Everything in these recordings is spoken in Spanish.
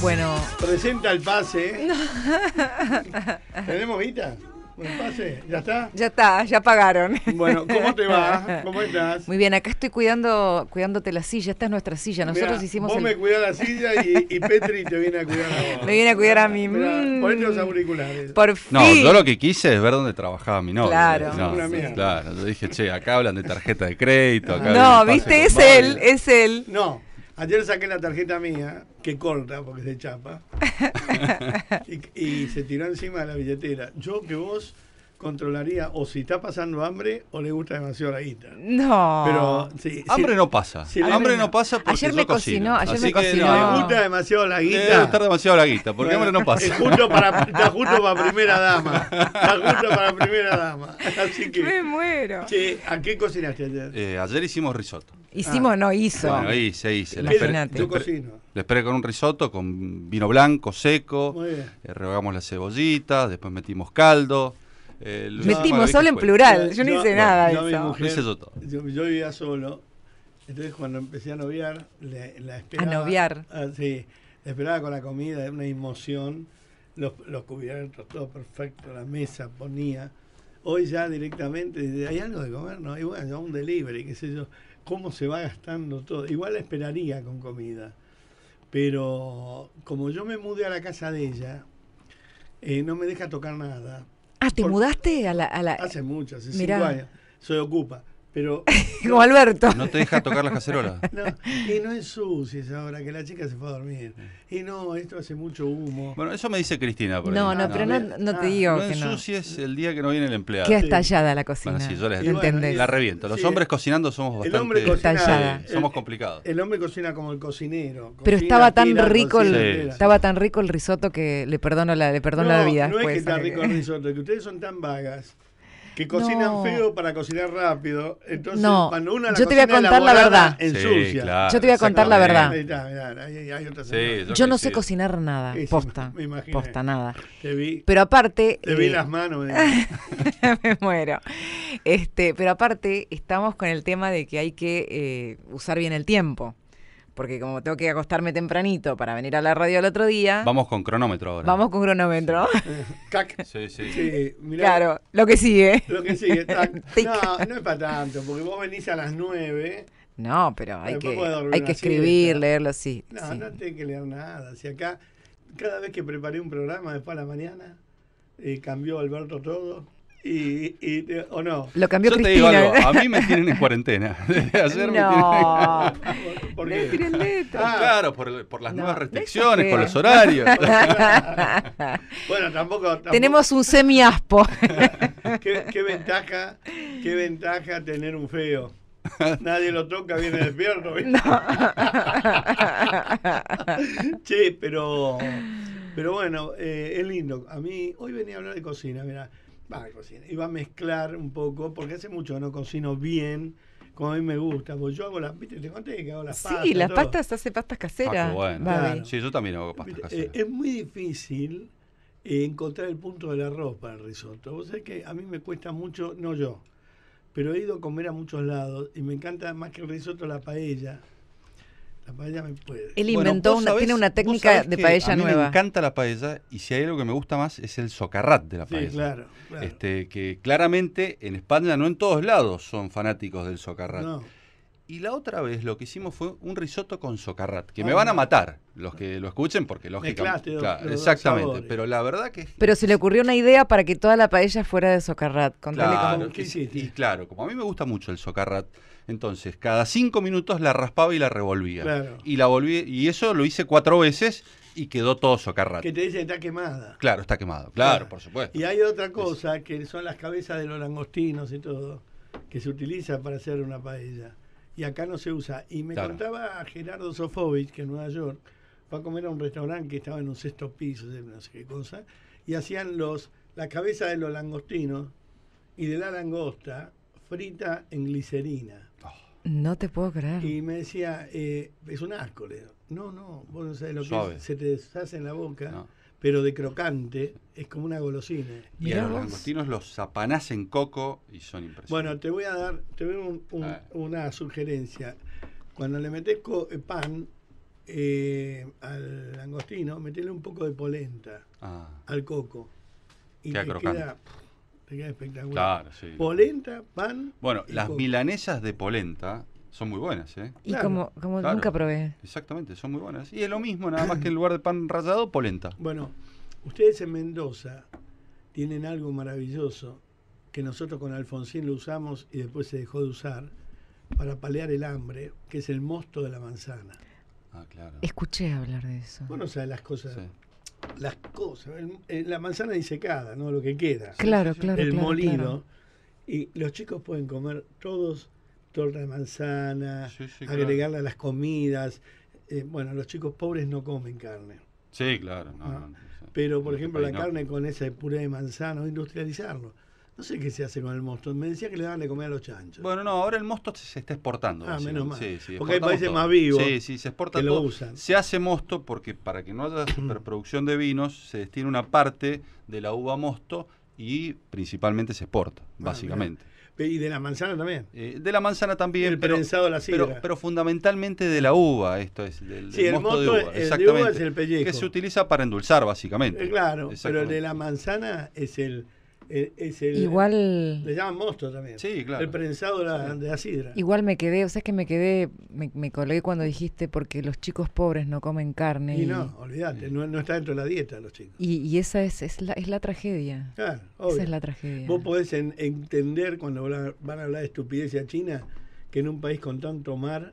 Bueno. Presenta el pase. ¿Tenemos guita? ¿ya está? Ya está, ya pagaron. Bueno, ¿cómo te va? ¿Cómo estás? Muy bien, acá estoy cuidando, cuidándote la silla, esta es nuestra silla, nosotros hicimos Vos me cuidás la silla y, Petri te viene a cuidar a vos. Me viene a cuidar a mí. Por mm. ponete los auriculares. Por fin. No, yo lo que quise es ver dónde trabajaba mi novia Claro. claro, yo dije, che, acá hablan de tarjeta de crédito. Acá no, viste, es él, es él. No. Ayer saqué la tarjeta mía, que corta porque se chapa, y, se tiró encima de la billetera. Yo que vos controlaría o si está pasando hambre o le gusta demasiado la guita. No. Pero hambre no pasa. hambre no pasa porque ayer me cocinó, ayer me cocinó. No, le gusta demasiado la guita. Le gusta demasiado la guita, porque hambre no pasa. Es para, está justo para primera dama. Está justo para primera dama. Así que Me muero. Che, ¿a qué cocinaste ayer? Eh, ayer hicimos risotto. Hicimos, no hizo. Bueno, hice, hice. Le esperé, yo cocino. Le esperé con un risotto con vino blanco seco. Muy bien. rehogamos la cebollita, después metimos caldo. Eh, Metimos solo en plural, yo no, hice nada de eso. Yo, vivía solo, entonces cuando empecé a noviar, la esperaba. A noviar. Ah, esperaba con la comida, una emoción, los, cubiertos, todo perfecto, la mesa, ponía. Hoy ya directamente, ¿hay algo de comer? No, y un delivery, qué sé yo. ¿Cómo se va gastando todo? Igual esperaría con comida. Pero como yo me mudé a la casa de ella, eh, no me deja tocar nada Ah, ¿te mudaste a la, a la, Hace mucho, hace Mirá. cinco años. Soy Ocupa. Pero, Como Alberto. No te deja tocar las cacerolas. No, y no es ensucies ahora, que la chica se fue a dormir. Y no, esto hace mucho humo. Bueno, eso me dice Cristina. no, no, pero no, ah, te ah. digo que no. ensucies el día que no viene el empleado. Queda estallada la cocina. sí, yo les, la reviento. Los hombres cocinando somos bastante... El hombre somos complicados. El hombre cocina como el cocinero. pero estaba tan rico el, estaba tan rico el risotto que le perdono la, le perdono la vida. No es que pues, está rico el risotto, que ustedes son tan vagas que cocinan feo para cocinar rápido. Entonces, cuando una yo te voy a contar la verdad. yo te voy a contar la verdad. yo, no sé cocinar nada, posta. Posta nada. Te vi, pero aparte. Te vi eh, las manos. me muero. Este, pero aparte, estamos con el tema de que hay que eh, usar bien el tiempo porque como tengo que acostarme tempranito para venir a la radio el otro día. Vamos con cronómetro ahora. Vamos con cronómetro. Sí, sí. claro, lo que sigue. Lo que sigue. no, no es para tanto, porque vos venís a las nueve. No, pero hay que, hay que escribir, leerlo, sí. No, no tengo que leer nada. Si acá, cada vez que preparé un programa después de la mañana, eh, cambió Alberto todo y, y, ¿O no? Lo cambió Yo Cristina. te digo algo, a mí me tienen en cuarentena. ayer no. me tienen... ¿Por qué? Ah, claro, por, por las nuevas restricciones, por los horarios. bueno, tampoco, Tenemos un semiaspo. ¿Qué, qué, ventaja, qué ventaja tener un feo. Nadie lo toca, viene despierto. No. che, pero, pero bueno, eh, es lindo. A mí, hoy venía a hablar de cocina, mira va a iba a mezclar un poco, porque hace mucho que no cocino bien, como a mí me gusta, pues yo hago las, te conté hago las pastas. Sí, las pastas, hace pastas ah, caseras. bueno. Sí, yo también hago pastas eh, caseras. es muy difícil encontrar el punto del arroz para el risotto. Vos sabés que a mí me cuesta mucho, no yo, pero he ido a comer a muchos lados y me encanta más que el risotto la paella. Él inventó, una, tiene una técnica de paella nueva. Me encanta la paella y si hay algo que me gusta más es el socarrat de la paella. Claro, este, que claramente en España, no en todos lados, son fanáticos del socarrat. Y la otra vez lo que hicimos fue un risotto con socarrat, que me ah, van a matar los que lo escuchen, porque lógicamente. exactamente, pero la verdad que. Pero se le ocurrió una idea para que toda la paella fuera de socarrat. claro, y claro, como a mí me gusta mucho el socarrat, entonces, cada cinco minutos la raspaba y la revolvía. Y la volví, y eso lo hice cuatro veces y quedó todo socarrado. Que te dice está quemada. Claro, está quemado, claro, por supuesto. Y hay otra cosa que son las cabezas de los langostinos y todo, que se utiliza para hacer una paella. Y acá no se usa. Y me contaba Gerardo Sofovich, que en Nueva York fue a comer a un restaurante que estaba en un sexto piso, no sé qué cosa, y hacían los la cabeza de los langostinos y de la langosta frita en glicerina. No te puedo creer. Y me decía, eh, es un asco. No, no, vos no lo que se te deshace en la boca, pero de crocante, es como una golosina. Y los los zapanás en coco y son Bueno, te voy a dar te voy a dar una sugerencia. Cuando le metes eh, pan eh, al langostino, metele un poco de polenta ah. al coco. Y Queda te queda te queda espectacular. Claro, sí. Polenta, pan. Bueno, las milanesas de polenta son muy buenas, ¿eh? Y como, como nunca probé. Exactamente, son muy buenas. Y es lo mismo, nada más que en lugar de pan rallado, polenta. Bueno, ustedes en Mendoza tienen algo maravilloso que nosotros con Alfonsín lo usamos y después se dejó de usar para palear el hambre, que es el mosto de la manzana. Ah, claro. Escuché hablar de eso. Bueno, o sea, las cosas las cosas, eh, la manzana disecada, ¿no? Lo que queda. Claro, claro. El molido Y los chicos pueden comer todos torta de manzana, agregarla a las comidas. Eh, bueno, los chicos pobres no comen carne. Sí, claro. Pero, por ejemplo, la carne con esa puré de manzana, industrializarlo no sé qué se hace con el mosto. Me decía que le daban de comer a los chanchos. Bueno, no, ahora el mosto se está exportando. Ah, menos mal. porque hay países más vivos. Sí, sí, se exporta lo usan. Se hace mosto porque para que no haya mm. superproducción de vinos, se destina una parte de la uva mosto y principalmente se exporta, ah, básicamente. ¿Y de la manzana también? Eh, de la manzana también. El pero, prensado la Pero, fundamentalmente de la uva, esto es, del, sí, el mosto, es el pellejo. Que se utiliza para endulzar, básicamente. Eh, claro, pero el de la manzana es el eh, es el, Igual. Le llaman mosto también. El prensado de la, sidra. Igual me quedé, o sea, es que me quedé, me, colgué cuando dijiste porque los chicos pobres no comen carne. Y, no, olvídate, no, está dentro de la dieta los chicos. Y, esa es, es, la, es la tragedia. Claro, Esa es la tragedia. Vos podés entender cuando van a hablar de estupidez China que en un país con tanto mar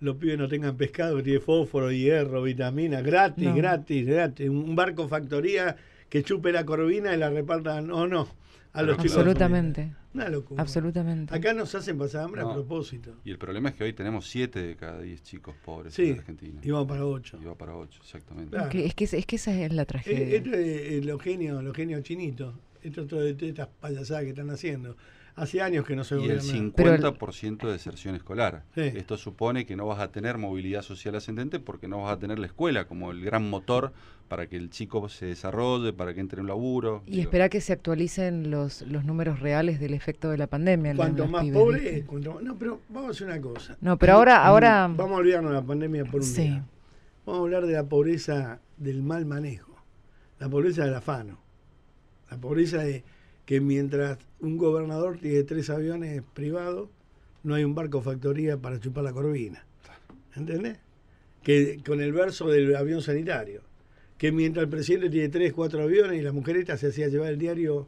los pibes no tengan pescado que tiene fósforo, hierro, vitamina, gratis, gratis, gratis. Un barco factoría que chupe la corvina y la repartan o no a los chicos. Absolutamente. Una locura. Absolutamente. Acá nos hacen pasar hambre a propósito. Y el problema es que hoy tenemos 7 de cada 10 chicos pobres en Argentina. Y va para 8. iba para 8, exactamente. es, que, es que esa es la tragedia. Eh, esto es, eh, los genios, los genios chinitos. Esto es de estas payasadas que están haciendo. Hace años que no se Y el 50% de deserción escolar. Esto supone que no vas a tener movilidad social ascendente porque no vas a tener la escuela como el gran motor para que el chico se desarrolle, para que entre en un laburo. Y espera que se actualicen los, los números reales del efecto de la pandemia. Cuanto más pobre, no, pero vamos a hacer una cosa. No, pero ahora, mm, ahora... Vamos a olvidarnos de la pandemia por un sí. Vamos a hablar de la pobreza del mal manejo, la pobreza del afano, la pobreza de que mientras un gobernador tiene tres aviones privados, no hay un barco factoría para chupar la corvina. ¿Entendés? Que con el verso del avión sanitario. Que mientras el presidente tiene tres, cuatro aviones y la mujerita se hacía llevar el diario.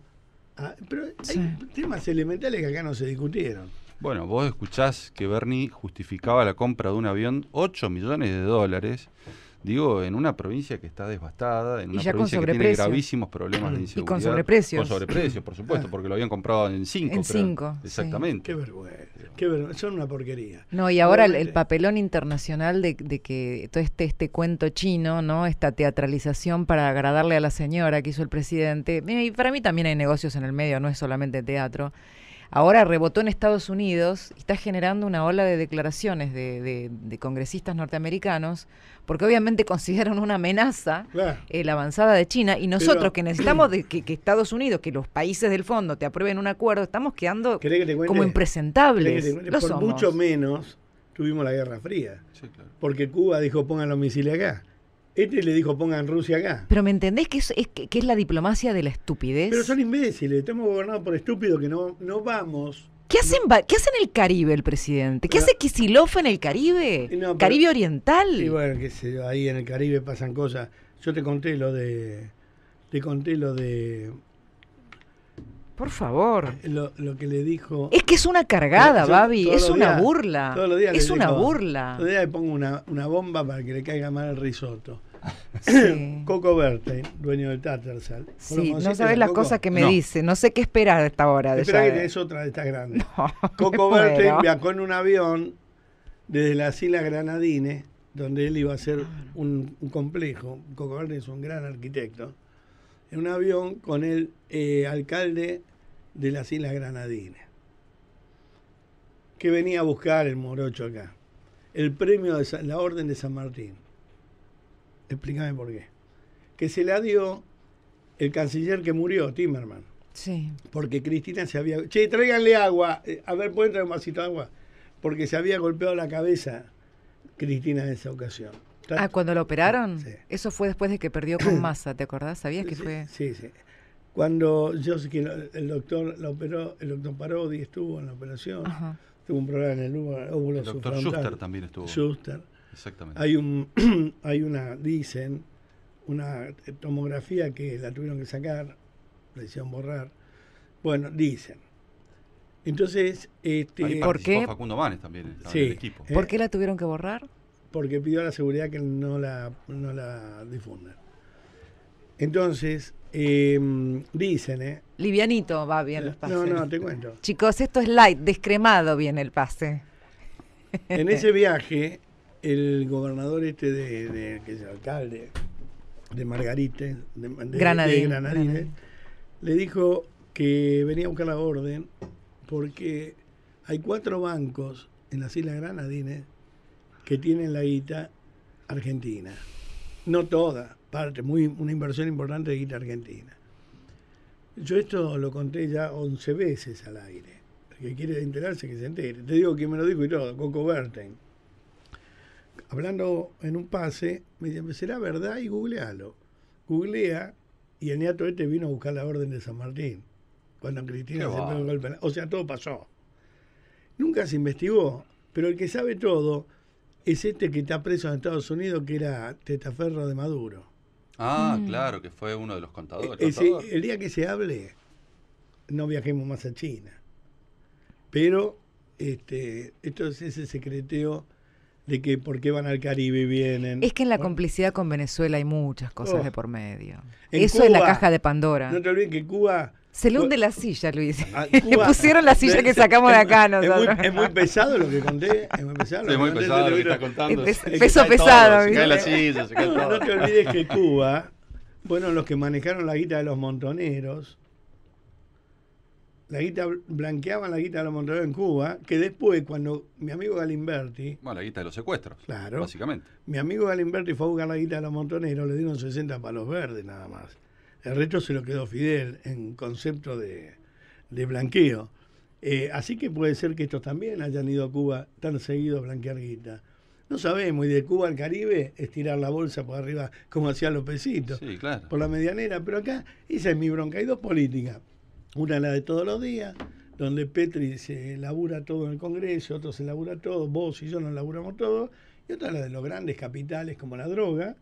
Pero hay temas elementales que acá no se discutieron. Bueno, vos escuchás que Bernie justificaba la compra de un avión 8 millones de dólares Digo, en una provincia que está desbastada, en una provincia que tiene gravísimos problemas de inseguridad. Y con sobreprecios. Con sobreprecios, por supuesto, porque lo habían comprado en cinco. En cinco. Exactamente. Qué vergüenza, Son una porquería. No, y ahora el, papelón internacional de, de, que todo este, este cuento chino, ¿no? Esta teatralización para agradarle a la señora que hizo el presidente. Eh, y para mí también hay negocios en el medio, no es solamente teatro ahora rebotó en Estados Unidos y está generando una ola de declaraciones de, congresistas norteamericanos, porque obviamente consideran una amenaza eh, la avanzada de China y nosotros que necesitamos que, Estados Unidos, que los países del fondo te aprueben un acuerdo, estamos quedando como impresentables. mucho menos tuvimos la Guerra Fría, porque Cuba dijo pongan los misiles acá. Este le dijo pongan Rusia acá. Pero ¿me entendés que es, que, es la diplomacia de la estupidez? Pero son imbéciles, estamos gobernados por estúpidos que no, no vamos. ¿Qué hacen, ¿Qué hace en el Caribe el presidente? ¿Qué hace Kisilov en el Caribe? Caribe Oriental. Y bueno, que ahí en el Caribe pasan cosas. Yo te conté lo de. Te conté lo de. Por favor. Lo, que le dijo. Es que es una cargada, Babi. Es una burla. Todos los días es una burla. Todos los días le pongo una, una bomba para que le caiga mal el risotto. Coco Bertain, dueño del Tattersall. Sí, no sabes las cosas que me dice. No sé qué esperar a esta hora. Espera es otra de estas grandes. Coco Bertain viajó en un avión desde las Islas Granadines, donde él iba a hacer un, complejo. Coco Bertain es un gran arquitecto. En un avión con el eh, alcalde de las Islas Granadines, que venía a buscar el morocho acá. El premio de la Orden de San Martín Explícame por qué. Que se la dio el canciller que murió, Timerman. Sí. Porque Cristina se había. Che, tráiganle agua. Eh, a ver, ¿pueden traer un vasito de agua? Porque se había golpeado la cabeza Cristina en esa ocasión. Ah, cuando la operaron. Eso fue después de que perdió con masa, ¿te acordás? ¿Sabías que fue.? Sí, sí. Cuando yo sé que el doctor la operó, el doctor Parodi estuvo en la operación, tuvo un problema en el óvulo El doctor Schuster también estuvo. Schuster Exactamente. Hay, un, hay una, dicen, una tomografía que la tuvieron que sacar, la hicieron borrar. Bueno, dicen. Entonces, este, ¿por qué? Facundo Manes también sí, eh, ¿Por qué la tuvieron que borrar? Porque pidió a la seguridad que no la, no la difundan. Entonces, em, dicen, ¿eh? Livianito va bien los pases. No, no, te cuento. Chicos, esto es light, descremado viene el pase. En ese viaje el gobernador este de, que es el alcalde de Margarite, de, Granadines, le dijo que venía a buscar la orden porque hay cuatro bancos en las Islas Granadines que tienen la guita argentina. No toda, parte, muy, una inversión importante de guita argentina. Yo esto lo conté ya 11 veces al aire. El que quiere enterarse, que se entere. Te digo que me lo dijo y todo, Coco Berten hablando en un pase, me dice, ¿será verdad? Y googlealo. Googlea y el nieto este vino a buscar la orden de San Martín. Cuando Cristina se pegó el golpe. O sea, todo pasó. Nunca se investigó, pero el que sabe todo es este que está preso en Estados Unidos, que era tetaferro de Maduro. Ah, mm. claro, que fue uno de los contadores. Eh, eh, el día que se hable, no viajemos más a China. Pero este, esto es ese secreteo de que por qué van al Caribe y vienen. Es que en la complicidad con Venezuela hay muchas cosas oh. de por medio. Eso es la caja de Pandora. No te olvides que Cuba... Se le hunde la silla, Luis. Ah, le pusieron la silla que sacamos de acá no. Es muy, pesado lo que conté. Es muy pesado. lo que está contando. peso pesado. no, te olvides que Cuba Bueno, los que manejaron la guita de los montoneros la guita, blanqueaban la guita de los montoneros en Cuba, que después cuando mi amigo Galimberti... Bueno, la guita de los secuestros, claro, básicamente. Mi amigo Galimberti fue a buscar la guita de los montoneros, le dieron 60 palos verdes nada más. El resto se lo quedó Fidel en concepto de, blanqueo. Eh, así que puede ser que estos también hayan ido a Cuba tan seguido a blanquear guita. No sabemos, y de Cuba al Caribe es tirar la bolsa por arriba como hacía Lópezito, sí, claro. por la medianera, pero acá esa es mi bronca. Hay dos políticas una la de todos los días, donde Petri se labura todo en el Congreso, otro se labura todo, vos y yo nos laburamos todo, y otra la de los grandes capitales como la droga,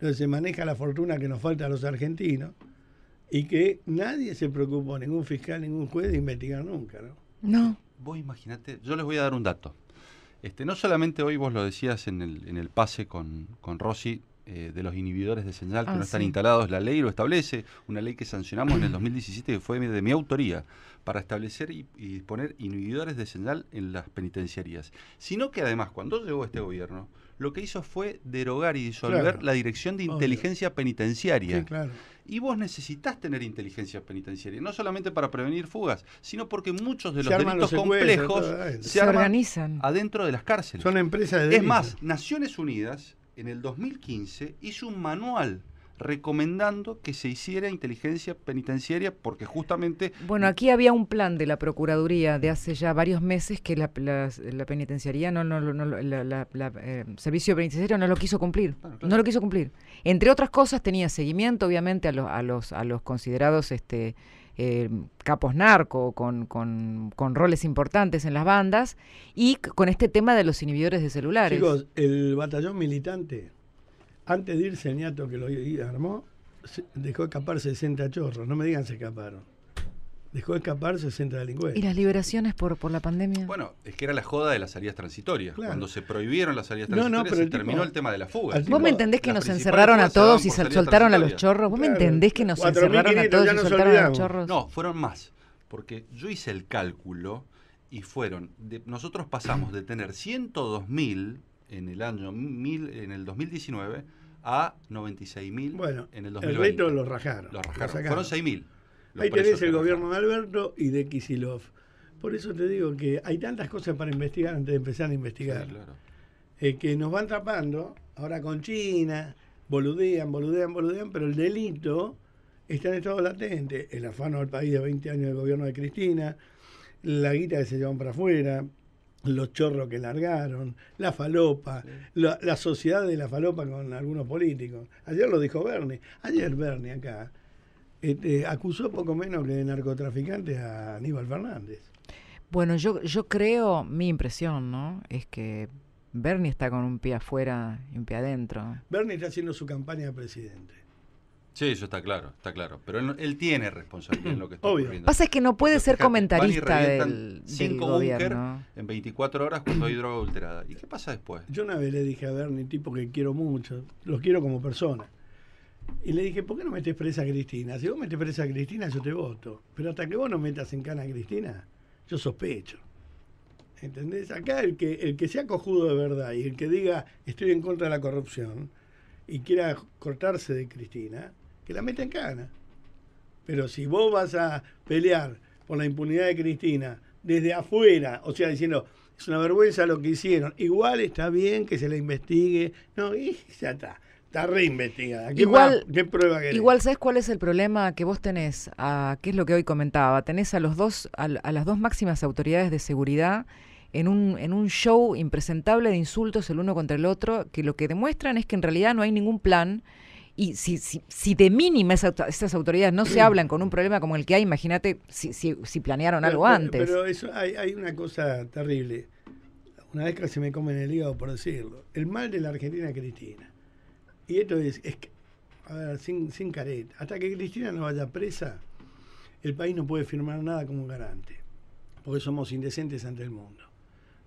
donde se maneja la fortuna que nos falta a los argentinos y que nadie se preocupó, ningún fiscal, ningún juez, de investigar nunca, ¿no? No. Vos imaginate, yo les voy a dar un dato. Este, no solamente hoy vos lo decías en el, en el pase con, con Rossi, eh, de los inhibidores de señal que no ah, están instalados, la ley lo establece, una ley que sancionamos en el 2017 que fue de mi autoría, para establecer y, poner inhibidores de señal en las penitenciarías. Sino que además, cuando llegó este gobierno, lo que hizo fue derogar y disolver la Dirección de Inteligencia Penitenciaria. Y vos necesitas tener inteligencia penitenciaria, no solamente para prevenir fugas, sino porque muchos de los delitos complejos se, organizan adentro de las cárceles. Son empresas de delitos. Es más, Naciones Unidas en el 2015, hizo un manual recomendando que se hiciera inteligencia penitenciaria porque justamente... Bueno, aquí había un plan de la Procuraduría de hace ya varios meses que la, penitenciaría, no, no, no, eh, servicio penitenciario no lo quiso cumplir. No lo quiso cumplir. Entre otras cosas tenía seguimiento, obviamente, a, los a, los, a los considerados... este eh, capos narco, con, con, roles importantes en las bandas y con este tema de los inhibidores de celulares. Chicos, el batallón militante, antes de irse el ñato que lo armó, dejó escapar 60 chorros, no me digan se escaparon dejó de escapar 60 delincuentes. ¿Y las liberaciones por, por la pandemia? Bueno, es que era la joda de las salidas transitorias. Cuando se prohibieron las salidas transitorias, no, no, pero se terminó el tema de la fuga. ¿Vos me entendés que nos encerraron a todos y se soltaron a los chorros? ¿Vos me entendés que nos encerraron a todos y soltaron a los chorros? No, fueron más. Porque yo hice el cálculo y fueron. nosotros pasamos de tener 102.000 en el año mil, en el 2019 a 96.000 bueno, en el 2020. El reto lo rajaron. Lo rajaron. fueron 6.000. Ahí tenés el gobierno de Alberto y de Kisilov. Por eso te digo que hay tantas cosas para investigar antes de empezar a investigar. Eh, que nos van atrapando, ahora con China, boludean, boludean, boludean, pero el delito está en estado latente. El afano del país de 20 años del gobierno de Cristina, la guita que se llevan para afuera, los chorros que largaron, la falopa, la, la sociedad de la falopa con algunos políticos. Ayer lo dijo Bernie, ayer Bernie acá este, acusó poco menos que de narcotraficante a Aníbal Fernández. Bueno, yo, yo creo, mi impresión, ¿no? Es que Bernie está con un pie afuera y un pie adentro. Bernie está haciendo su campaña de presidente. Sí, eso está claro, está claro. Pero él, tiene responsabilidad en lo que está Obvio. que Pasa es que no puede ser comentarista del, cinco del en 24 horas cuando hay droga adulterada. ¿Y qué pasa después? Yo una vez le dije a Bernie, tipo que quiero mucho, los quiero como persona. Y le dije, ¿por qué no metes presa a Cristina? Si vos metes presa a Cristina, yo te voto. Pero hasta que vos no metas en cana a Cristina, yo sospecho. ¿Entendés? Acá el que, el que sea cojudo de verdad y el que diga estoy en contra de la corrupción y quiera cortarse de Cristina, que la meta en cana. Pero si vos vas a pelear por la impunidad de Cristina desde afuera, o sea, diciendo es una vergüenza lo que hicieron, igual está bien que se la investigue, no, y ya está. Está reinvestigada. igual, prueba Igual, ¿sabes cuál es el problema que vos tenés? A, ah, ¿Qué es lo que hoy comentaba? Tenés a, los dos, a, las dos máximas autoridades de seguridad en un, en un show impresentable de insultos el uno contra el otro, que lo que demuestran es que en realidad no hay ningún plan. Y si, si, de mínima esas, autoridades no se hablan con un problema como el que hay, imagínate si, planearon algo antes. Pero eso, hay, una cosa terrible. Una vez que se me comen el hígado por decirlo. El mal de la Argentina Cristina y esto es, a ver, sin, sin careta, hasta que Cristina no vaya presa, el país no puede firmar nada como garante, porque somos indecentes ante el mundo.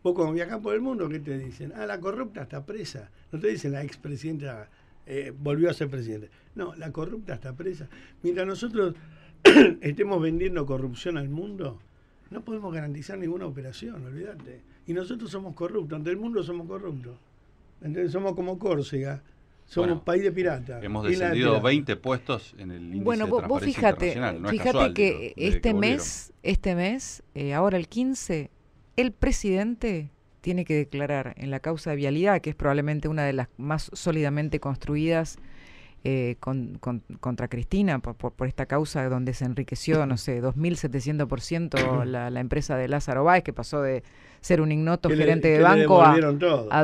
Vos cuando viajás por el mundo, ¿qué te dicen? Ah, la corrupta está presa. No te dicen la expresidenta eh, volvió a ser presidente. No, la corrupta está presa. Mientras nosotros estemos vendiendo corrupción al mundo, no podemos garantizar ninguna operación, olvídate. Y nosotros somos corruptos, ante el mundo somos corruptos. Entonces somos como Córcega, somos un país de piratas. Hemos descendido 20 puestos en el índice bueno, vos, fíjate, que este, mes, este mes, eh, ahora el 15, el presidente tiene que declarar en la causa de vialidad, que es probablemente una de las más sólidamente construidas eh, con, contra Cristina por, esta causa donde se enriqueció, no sé, 2.700% la, la empresa de Lázaro Báez, que pasó de ser un ignoto gerente de banco a,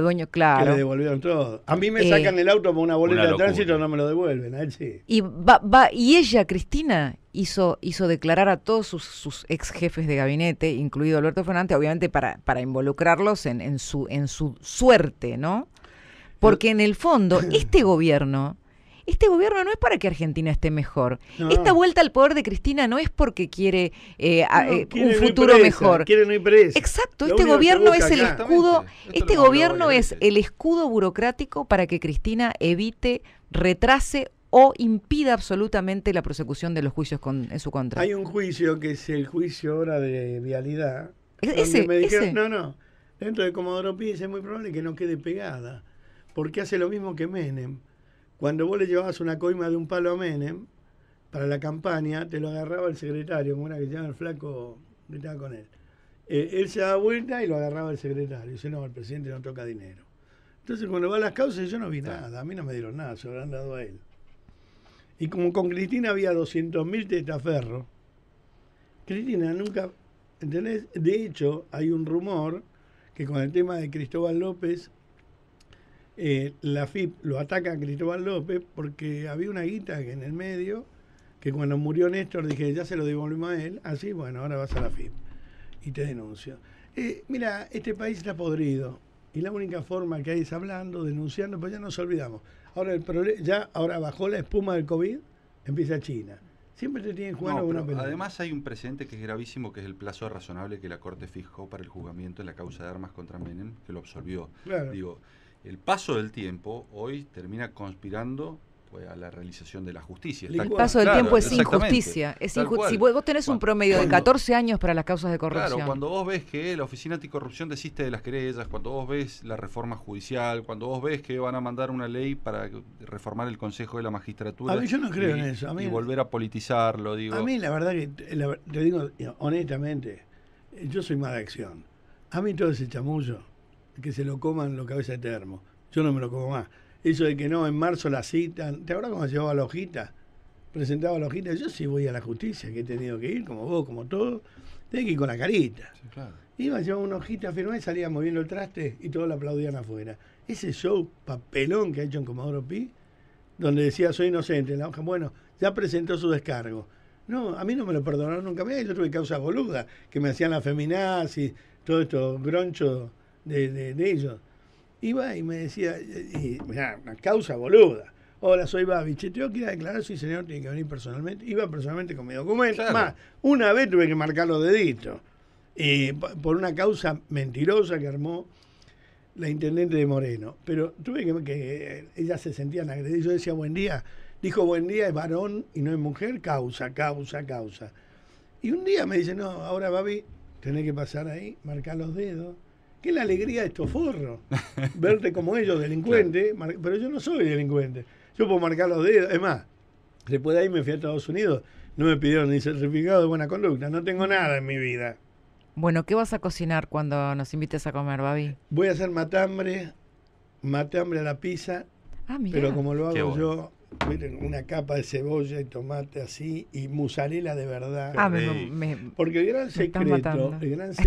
dueño, claro. Que le devolvieron todo. A mí me eh, sacan el auto por una boleta de tránsito, no me lo devuelven. Y, va, y ella, Cristina, hizo, hizo declarar a todos sus, ex jefes de gabinete, incluido Alberto Fernández, obviamente para, para involucrarlos en, en, su, en su suerte, ¿no? Porque en el fondo, este gobierno este gobierno no es para que Argentina esté mejor. Esta vuelta al poder de Cristina no es porque quiere, eh, eh quiere un futuro presa, mejor. Exacto, este gobierno es el escudo, este gobierno es el escudo burocrático para que Cristina evite, retrase o impida absolutamente la prosecución de los juicios con, en su contra. Hay un juicio que es el juicio ahora de vialidad. ese, me no, no, dentro de Comodoro Píez es muy probable que no quede pegada, porque hace lo mismo que Menem. Cuando vos le llevabas una coima de un palo a Menem para la campaña, te lo agarraba el secretario, como una que se llama el flaco, estaba con él. Eh, él se daba vuelta y lo agarraba el secretario. Dice, no, el presidente no toca dinero. Entonces, cuando va a las causas, yo no vi nada, a mí no me dieron nada, se lo han dado a él. Y como con Cristina había 200.000 testaferros, Cristina nunca, ¿entendés? De hecho, hay un rumor que con el tema de Cristóbal López eh, la FIP lo ataca a Cristóbal López porque había una guita en el medio que cuando murió Néstor dije, ya se lo devolvimos a él, así, ah, bueno, ahora vas a la FIP y te denuncio. Eh, mira, este país está podrido y la única forma que hay es hablando, denunciando, pues ya nos olvidamos. Ahora el ya ahora bajó la espuma del COVID, empieza China. Siempre te tienen jugando una pelota. Además hay un precedente que es gravísimo, que es el plazo razonable que la Corte fijó para el juzgamiento en la causa de armas contra Menem, que lo absolvió. Claro. Digo, el paso del tiempo hoy termina conspirando pues, a la realización de la justicia. El paso del tiempo es injusticia. si vos tenés un promedio de 14 años para las causas de corrupción. Claro, cuando vos ves que la Oficina Anticorrupción desiste de las querellas, cuando vos ves la reforma judicial, cuando vos ves que van a mandar una ley para reformar el Consejo de la Magistratura. A mí yo no creo en eso. A mí, volver a politizarlo, digo. A mí la verdad que, te digo honestamente, yo soy más de acción. A mí todo ese chamullo que se lo coman los cabezas de termo. Yo no me lo como más. Eso de que no, en marzo la citan. ¿te acuerdas cómo se llevaba la hojita? Presentaba la hojita, yo sí voy a la justicia, que he tenido que ir, como vos, como todo, tenés que ir con la carita. claro. Iba, llevaba una hojita firmada y salía moviendo el traste y todos la aplaudían afuera. Ese show papelón que ha hecho en Comodoro Pi, donde decía soy inocente, la hoja, bueno, ya presentó su descargo. No, a mí no me lo perdonaron nunca. Mirá, yo tuve causas boludas, que me hacían la feminaz y todo esto groncho de, de, ellos. Iba y me decía, una causa boluda. Hola, soy Babi, Tengo que ir a declarar, sí, señor, tiene que venir personalmente. Iba personalmente con mi documento. una vez tuve que marcar los deditos. por una causa mentirosa que armó la intendente de Moreno. Pero tuve que, que ella se sentía agredida, Yo decía, buen día. Dijo, buen día, es varón y no es mujer. Causa, causa, causa. Y un día me dice, no, ahora, Babi, tenés que pasar ahí, marcar los dedos qué la alegría de estos forros. Verte como ellos, delincuente, pero yo no soy delincuente. Yo puedo marcar los dedos. Es más, después de ahí me fui a Estados Unidos. No me pidieron ni certificado de buena conducta. No tengo nada en mi vida. Bueno, ¿qué vas a cocinar cuando nos invites a comer, Babi? Voy a hacer matambre, matambre a la pizza. Ah, mira. Pero como lo hago yo una capa de cebolla y tomate así y mozzarella de verdad. Ah, porque el gran secreto,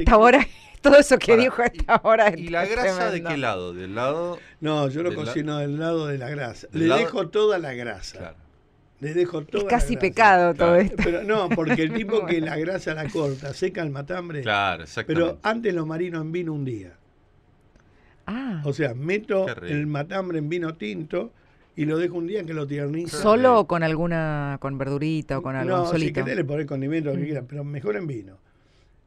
ahora todo eso que dijo hasta ahora. ¿Y la grasa de qué lado? ¿Del lado? No, yo lo cocino del lado de la grasa. Le dejo toda la grasa. Le dejo es casi pecado todo esto. Pero no, porque el tipo que la grasa la corta, seca el matambre. Claro, exactamente. Pero antes lo marino en vino un día. Ah. O sea, meto el matambre en vino tinto, y lo dejo un día en que lo tierniza. ¿Solo o con alguna, con verdurita o con algo? No, si querés le pones condimento, lo que mm. quieras, pero mejor en vino.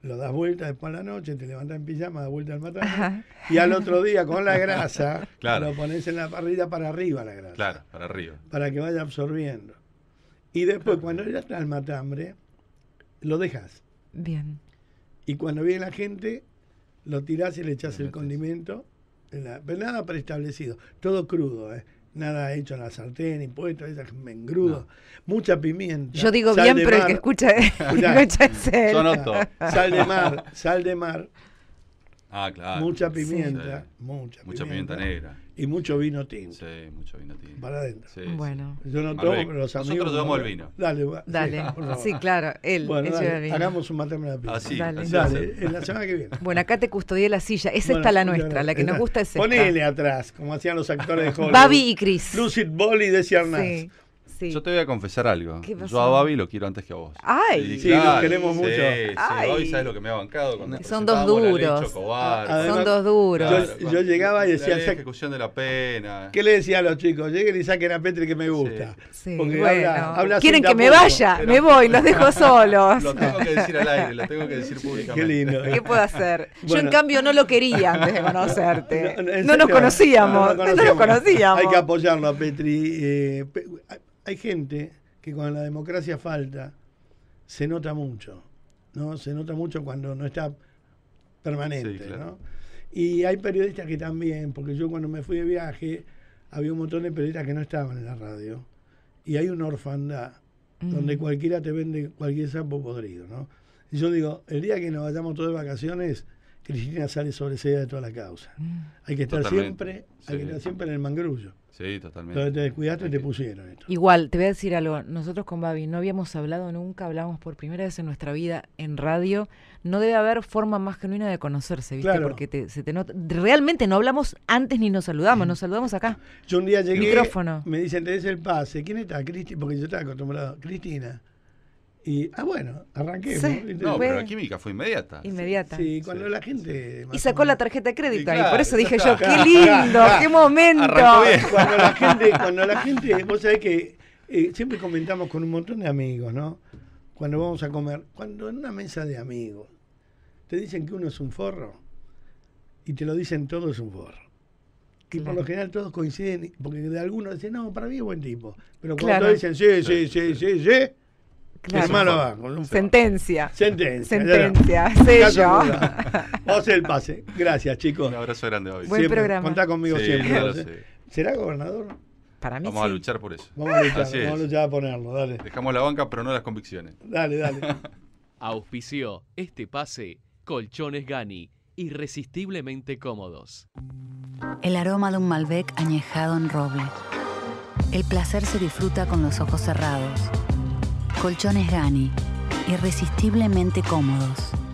Lo das vuelta después de la noche, te levantas en pijama, das vuelta al matambre y al otro día con la grasa lo pones en la parrilla para arriba la grasa. Claro, para arriba. Para que vaya absorbiendo. Y después, cuando ya está el matambre, lo dejas. Bien. Y cuando viene la gente, lo tirás y le echas el condimento. La, pero nada preestablecido, todo crudo, ¿eh? Nada hecho en la sartén, y esas me engrudo. Mucha pimienta. Yo digo bien, pero el que escucha, es Sal de mar, sal de mar. Ah, claro. Mucha pimienta, mucha pimienta. Mucha pimienta negra. Y mucho vino tinto. Sí, mucho vino tinto. Para adentro. bueno. Yo no tomo, los amigos. Nosotros tomamos el vino. Dale, dale. Sí, claro. Él, bueno, dale, vino. Hagamos un matrimonio de Así, dale. dale en la semana que viene. Bueno, acá te custodié la silla. Esa está la nuestra, la que nos gusta es esta. Ponele atrás, como hacían los actores de Hollywood. Babi y Chris. Lucid Bolly decían Arnaz. Sí. Yo te voy a confesar algo. Yo a Babi lo quiero antes que a vos. Ay, sí, nos queremos mucho. Sí, sabes lo que me ha bancado. Cuando Son dos duros. Son dos duros. yo, llegaba y decía. La ejecución de la pena. ¿Qué le decía a los chicos? Lleguen y saquen a Petri que me gusta. Sí. Porque bueno, quieren que me vaya, me voy, los dejo solos. lo tengo que decir al aire, lo tengo que decir públicamente. Qué lindo. ¿Qué puedo hacer? Yo en cambio no lo quería antes de conocerte. No, nos conocíamos. No, nos conocíamos. Hay que apoyarlo a Petri. Eh, hay gente que cuando la democracia falta, se nota mucho, ¿no? Se nota mucho cuando no está permanente, ¿no? Y hay periodistas que también, porque yo cuando me fui de viaje, había un montón de periodistas que no estaban en la radio. Y hay una orfandad mm. donde cualquiera te vende cualquier sapo podrido, ¿no? Y yo digo, el día que nos vayamos todos de vacaciones, Cristina sale sobreseída de toda la causa. Mm. Hay que estar siempre, hay que estar siempre en el mangrullo. Sí, totalmente. te descuidaste y te pusieron esto. Igual, te voy a decir algo, nosotros con Babi no habíamos hablado nunca, hablamos por primera vez en nuestra vida en radio. No debe haber forma más genuina de conocerse, ¿viste? Porque se te nota. Realmente no hablamos antes ni nos saludamos, nos saludamos acá. Yo un día llegué, me dicen, te des el pase, ¿quién está? Cristi, porque yo estaba acostumbrado, Cristina. Y, ah, bueno, arranqué. no, pero la química fue inmediata. Inmediata. Sí, cuando la gente. Y sacó la tarjeta de crédito y Por eso dije yo, qué lindo, qué momento. Cuando la gente, cuando la gente, vos sabés que eh, siempre comentamos con un montón de amigos, ¿no? Cuando vamos a comer, cuando en una mesa de amigos te dicen que uno es un forro y te lo dicen todo es un forro. Y por lo general todos coinciden, porque de algunos dicen, no, para mí es buen tipo. Pero cuando todos dicen, sí, sí, sí, sí, sí Sentencia. Sentencia. Sentencia. Sello. Vamos el pase. Gracias, chicos. Un abrazo grande hoy. Buen programa. Contá conmigo siempre. ¿eh? ¿Será gobernador? Para mí Vamos a luchar por eso. Vamos a luchar, vamos a, luchar a ponerlo, dale. Dejamos la banca, pero no las convicciones. Dale, dale. Auspicio, este pase Colchones Gani, irresistiblemente cómodos. El aroma de un Malbec añejado en roble. El placer se disfruta con los ojos cerrados Colchones Gani. Irresistiblemente cómodos.